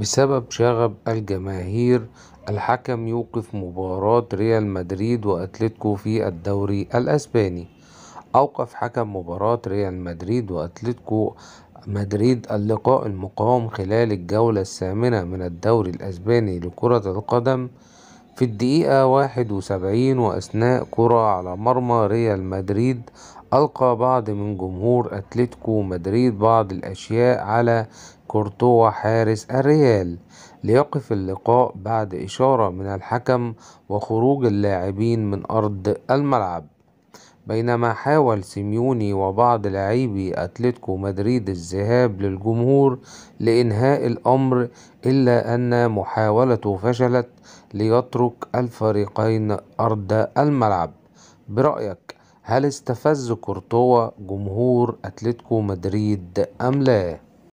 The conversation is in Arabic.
بسبب شغب الجماهير الحكم يوقف مباراة ريال مدريد وأتلتيكو في الدوري الأسباني أوقف حكم مباراة ريال مدريد وأتلتيكو مدريد اللقاء المقام خلال الجولة الثامنة من الدوري الأسباني لكرة القدم في الدقيقة واحد وسبعين وأثناء كرة على مرمى ريال مدريد ألقى بعض من جمهور أتلتيكو مدريد بعض الأشياء على كورتوا حارس الريال ليقف اللقاء بعد إشارة من الحكم وخروج اللاعبين من أرض الملعب بينما حاول سيميوني وبعض لاعبي أتلتيكو مدريد الذهاب للجمهور لإنهاء الأمر إلا أن محاولته فشلت ليترك الفريقين أرض الملعب برأيك هل استفز كورتوا جمهور أتلتيكو مدريد أم لا؟